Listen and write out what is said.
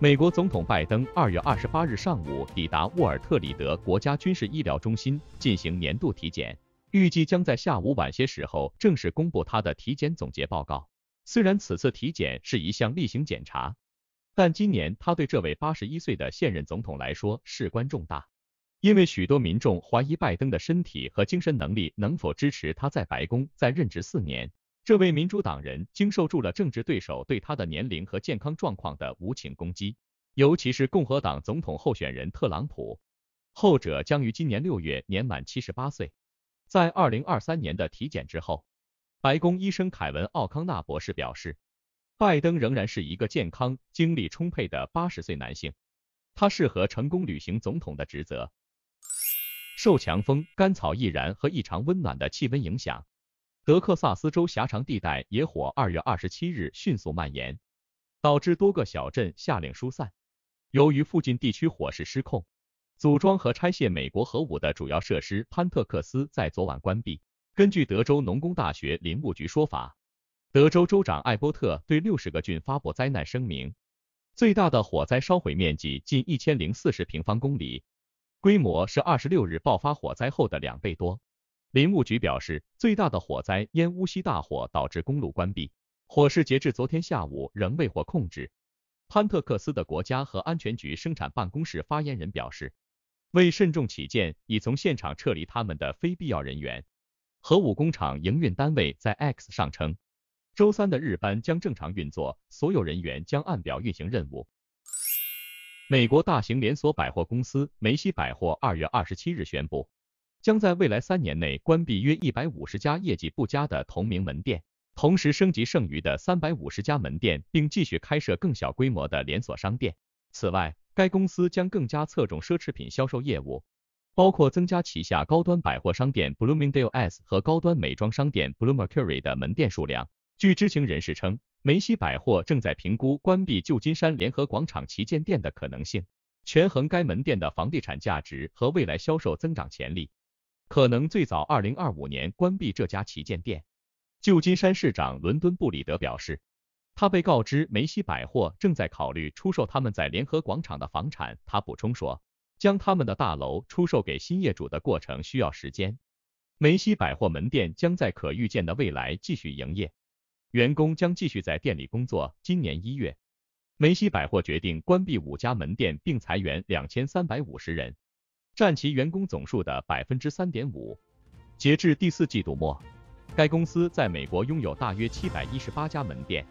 美国总统拜登二月二十八日上午抵达沃尔特里德国家军事医疗中心进行年度体检，预计将在下午晚些时候正式公布他的体检总结报告。虽然此次体检是一项例行检查，但今年他对这位八十一岁的现任总统来说事关重大，因为许多民众怀疑拜登的身体和精神能力能否支持他在白宫再任职四年。这位民主党人经受住了政治对手对他的年龄和健康状况的无情攻击，尤其是共和党总统候选人特朗普，后者将于今年六月年满七十八岁。在二零二三年的体检之后，白宫医生凯文·奥康纳博士表示，拜登仍然是一个健康、精力充沛的八十岁男性，他适合成功履行总统的职责。受强风、干草易燃和异常温暖的气温影响。德克萨斯州狭长地带野火，二月二十七日迅速蔓延，导致多个小镇下令疏散。由于附近地区火势失控，组装和拆卸美国核武的主要设施潘特克斯在昨晚关闭。根据德州农工大学林务局说法，德州州长艾伯特对六十个郡发布灾难声明。最大的火灾烧毁面积近一千零四十平方公里，规模是二十六日爆发火灾后的两倍多。林务局表示，最大的火灾烟乌西大火导致公路关闭。火势截至昨天下午仍未获控制。潘特克斯的国家和安全局生产办公室发言人表示，为慎重起见，已从现场撤离他们的非必要人员。核武工厂营运单位在 X 上称，周三的日班将正常运作，所有人员将按表运行任务。美国大型连锁百货公司梅西百货二月二十七日宣布。将在未来三年内关闭约一百五十家业绩不佳的同名门店，同时升级剩余的三百五十家门店，并继续开设更小规模的连锁商店。此外，该公司将更加侧重奢侈品销售业务，包括增加旗下高端百货商店 Bloomingdale's 和高端美妆商店 b l o o m e r c u r r y 的门店数量。据知情人士称，梅西百货正在评估关闭旧金山联合广场旗舰店的可能性，权衡该门店的房地产价值和未来销售增长潜力。可能最早二零二五年关闭这家旗舰店。旧金山市长伦敦布里德表示，他被告知梅西百货正在考虑出售他们在联合广场的房产。他补充说，将他们的大楼出售给新业主的过程需要时间。梅西百货门店将在可预见的未来继续营业，员工将继续在店里工作。今年一月，梅西百货决定关闭五家门店并裁员两千三百五十人。占其员工总数的百分之三点五。截至第四季度末，该公司在美国拥有大约七百一十八家门店。